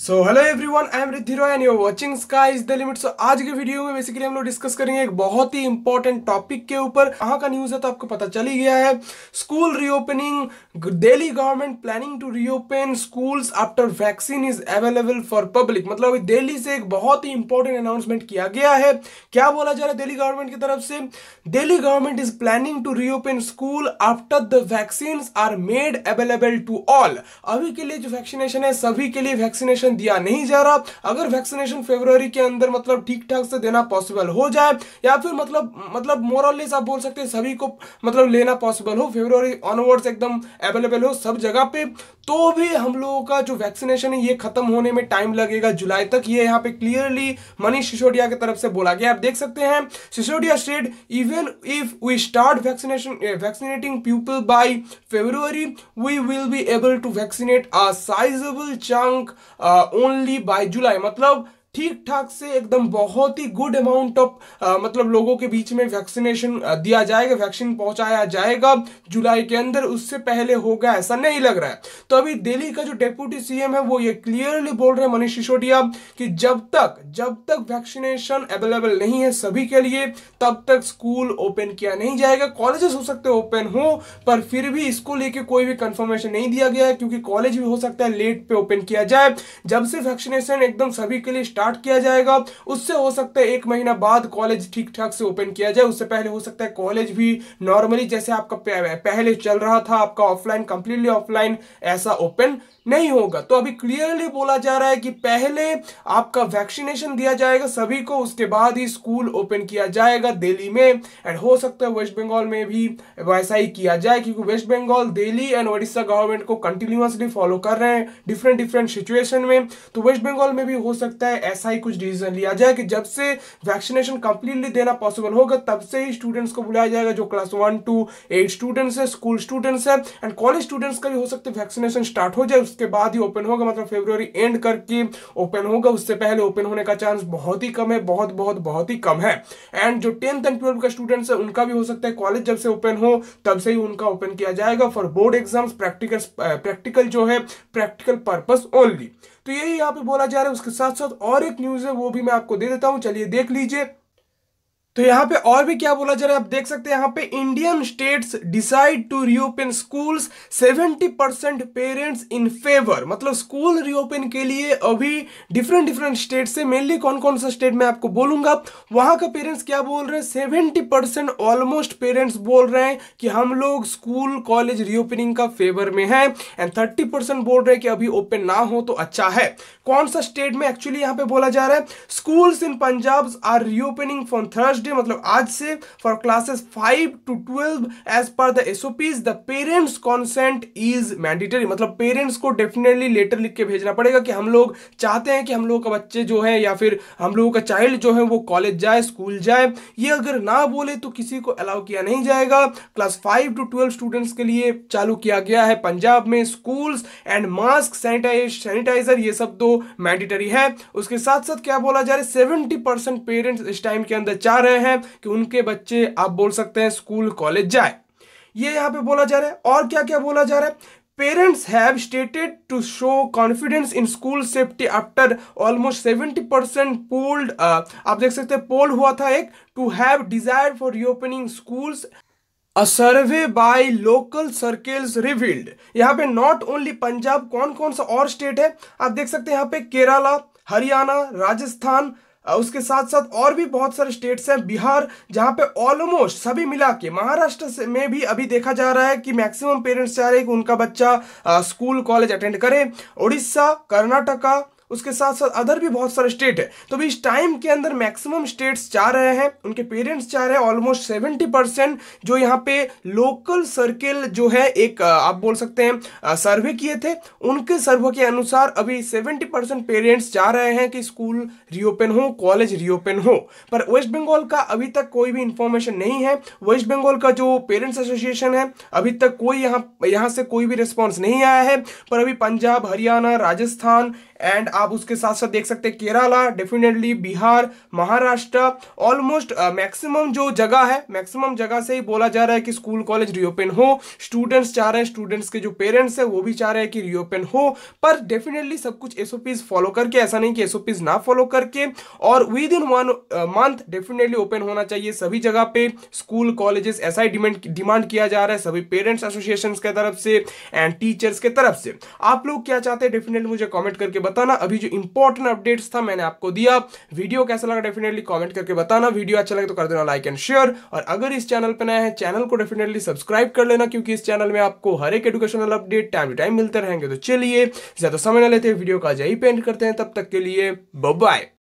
so hello everyone I am Rith Roy and you watching Sky is the limit so आज के video में basically हम लोग discuss करेंगे एक बहुत ही इंपॉर्टेंट टॉपिक के ऊपर कहाँ का न्यूज़ है तो आपको पता चल ही गया है school reopening Delhi government planning to reopen schools after vaccine is available for public मतलब अभी दिल्ली से एक बहुत ही इंपॉर्टेंट अनाउंसमेंट किया गया है क्या बोला जा रहा है दिल्ली गवर्नमेंट की तरफ से Delhi government is planning to reopen school after the vaccine are made available to all अभी के लिए जो वैक्सीनेशन है सभी के लिए वैक्सीनेशन वैक्सीनेशन दिया नहीं जा रहा अगर वैक्सीनेशन फेब्रवरी के अंदर मतलब ठीक ठाक से देना पॉसिबल हो जाए या फिर मतलब मतलब मोरलेस आप बोल सकते हैं सभी को मतलब लेना पॉसिबल हो फेब्रवरी ऑनवर्ड्स एकदम अवेलेबल हो सब जगह पे तो भी हम लोगों का जो वैक्सीनेशन है ये खत्म होने में टाइम लगेगा जुलाई तक ये यहाँ पे क्लियरली मनीष सिसोदिया की तरफ से बोला गया आप देख सकते हैं Sisodia state even if we start vaccination vaccinating people by February we will be able to vaccinate a sizeable chunk only by July मतलब ठीक ठाक से एकदम बहुत ही गुड अमाउंट ऑफ मतलब लोगों के बीच में वैक्सीनेशन दिया जाएगा वैक्सीन पहुंचाया जाएगा जुलाई के अंदर उससे पहले होगा ऐसा नहीं लग रहा है तो अभी दिल्ली का जो डेप्यूटी सीएम है वो ये क्लियरली बोल रहे हैं मनीष सिसोदिया कि जब तक जब तक वैक्सीनेशन अवेलेबल नहीं है सभी के लिए तब तक स्कूल ओपन किया नहीं जाएगा कॉलेजेस हो सकते ओपन हो पर फिर भी इसको लेके कोई भी कंफर्मेशन नहीं दिया गया है क्योंकि कॉलेज भी हो सकता है लेट पे ओपन किया जाए जब से वैक्सीनेशन एकदम सभी के लिए स्टार्ट किया जाएगा उससे हो सकता है एक महीना बाद कॉलेज ठीक ठाक से ओपन किया जाए उससे पहले हो सकता है कॉलेज भी नॉर्मली जैसे आपका पहले चल रहा था आपका ऑफलाइन कंप्लीटली ऑफलाइन ऐसा ओपन नहीं होगा तो अभी क्लियरली बोला जा रहा है कि पहले आपका वैक्सीनेशन दिया जाएगा सभी को उसके बाद ही स्कूल ओपन किया जाएगा दिल्ली में एंड हो सकता है वेस्ट बंगाल में भी वैसा ही किया जाए क्योंकि West Bengal Delhi and Orissa government को कंटिन्यूसली फॉलो कर रहे हैं डिफरेंट डिफरेंट सिचुएशन में तो वेस्ट बंगाल में भी हो सकता है ऐसा ही कुछ डिसीजन लिया जाए कि जब से वैक्सीनेशन कंप्लीटली देना पॉसिबल होगा तब से ही स्टूडेंट्स को बुलाया जाएगा जो class one two eight students है स्कूल स्टूडेंट्स है एंड कॉलेज स्टूडेंट्स का भी हो सकता है वैक्सीनेशन स्टार्ट हो जाए उसके बाद ही ओपन होगा मतलब फेब्रवरी एंड करके ओपन होगा उससे पहले ओपन होने का चांस बहुत ही कम है बहुत बहुत बहुत ही कम है एंड जो टेंथ एंड ट्वेल्थ का स्टूडेंट्स है उनका भी हो सकता है कॉलेज जब से ओपन हो तब से ही उनका ओपन किया जाएगा for board exams practical practical जो है प्रैक्टिकल पर्पज ओनली तो यही यहाँ पे बोला जा रहा है उसके साथ साथ और एक न्यूज़ है वो भी मैं आपको दे देता हूँ चलिए देख लीजिए तो यहाँ पे और भी क्या बोला जा रहा है आप देख सकते हैं यहाँ पे Indian states decide to reopen schools 70 percent parents in favour मतलब स्कूल रिओपन के लिए अभी डिफरेंट डिफरेंट स्टेट से मेनली कौन कौन सा स्टेट मैं आपको बोलूंगा वहां का पेरेंट्स क्या बोल रहे हैं सेवेंटी परसेंट ऑलमोस्ट पेरेंट्स बोल रहे हैं कि हम लोग स्कूल कॉलेज रिओपनिंग का फेवर में है एंड थर्टी परसेंट बोल रहे हैं कि अभी ओपन ना हो तो अच्छा है कौन सा स्टेट में एक्चुअली यहाँ पे बोला जा रहा है schools in Punjab are reopening for Thursday day मतलब आज से for classes five to twelve as per the SOPs the parents consent is mandatory मतलब पेरेंट्स को डेफिनेटली लेटर लिख के भेजना पड़ेगा कि हम लोग चाहते हैं कि हम लोगों का बच्चे जो है या फिर हम लोगों का चाइल्ड जो है वो कॉलेज जाए स्कूल जाए ये अगर ना बोले तो किसी को अलाउ किया नहीं जाएगा class five to twelve students के लिए चालू किया गया है पंजाब में स्कूल्स एंड मास्क सैनिटाइजर ये सब दो मैंडेटरी है उसके साथ साथ क्या बोला जा रहा है सेवेंटी परसेंट पेरेंट्स इस टाइम के अंदर चाह रहे रहे हैं कि उनके बच्चे आप बोल सकते हैं स्कूल कॉलेज जाए ये यहाँ पे बोला जा रहा है और क्या क्या बोला जा रहा है parents have stated to show confidence in school safety after almost seventy percent polled आप देख सकते हैं पोल हुआ था एक to have desire for reopening schools a survey by local circles revealed यहाँ पे नॉट ओनली पंजाब कौन कौन सा और स्टेट है आप देख सकते हैं यहाँ पे केरला हरियाणा राजस्थान उसके साथ साथ और भी बहुत सारे स्टेट्स हैं बिहार जहाँ पे ऑलमोस्ट सभी मिला के महाराष्ट्र में भी अभी देखा जा रहा है कि मैक्सिमम पेरेंट्स चाह रहे हैं कि उनका बच्चा स्कूल कॉलेज अटेंड करे उड़ीसा कर्नाटका उसके साथ साथ अदर भी बहुत सारे स्टेट है तो अभी इस टाइम के अंदर मैक्सिमम स्टेट्स चाह रहे हैं उनके पेरेंट्स चाह रहे हैं ऑलमोस्ट सेवेंटी परसेंट जो यहाँ पे लोकल सर्किल जो है एक आप बोल सकते हैं सर्वे किए थे उनके सर्वे के अनुसार अभी सेवेंटी परसेंट पेरेंट्स चाह रहे हैं कि स्कूल रीओपन हो कॉलेज रीओपन हो पर वेस्ट बंगाल का अभी तक कोई भी इंफॉर्मेशन नहीं है वेस्ट बंगाल का जो पेरेंट्स एसोसिएशन है अभी तक कोई यहाँ यहाँ से कोई भी रिस्पॉन्स नहीं आया है पर अभी पंजाब हरियाणा राजस्थान एंड आप उसके साथ साथ देख सकते हैं Kerala definitely Bihar Maharashtra almost maximum uh, जो जगह है मैक्सिमम जगह से ही बोला जा रहा है कि स्कूल कॉलेज रीओपन हो स्टूडेंट्स चाह रहे हैं स्टूडेंट्स के जो पेरेंट्स हैं वो भी चाह रहे हैं कि रीओपन हो पर डेफिनेटली सब कुछ एस फॉलो करके ऐसा नहीं कि एसओपीज ना फॉलो करके और within one month definitely open होना चाहिए सभी जगह पे स्कूल कॉलेजेस ऐसा ही डिमांड डिमांड किया जा रहा है सभी पेरेंट्स एसोसिएशन के तरफ से एंड टीचर्स के तरफ से आप लोग क्या चाहते हैं डेफिनेटली मुझे कॉमेंट करके बताना अभी जो इंपॉर्टेंट अपडेट्स था मैंने आपको दिया वीडियो कैसा लगा डेफिनेटली कॉमेंट करके बताना वीडियो अच्छा लगे तो कर देना लाइक एंड शेयर और अगर इस चैनल पर नया है चैनल को डेफिनेटली सब्सक्राइब कर लेना क्योंकि इस चैनल में आपको हर एक educational update time to time मिलते रहेंगे तो चलिए ज्यादा समय ना लेते वीडियो का ही पेंट करते हैं तब तक के लिए बाय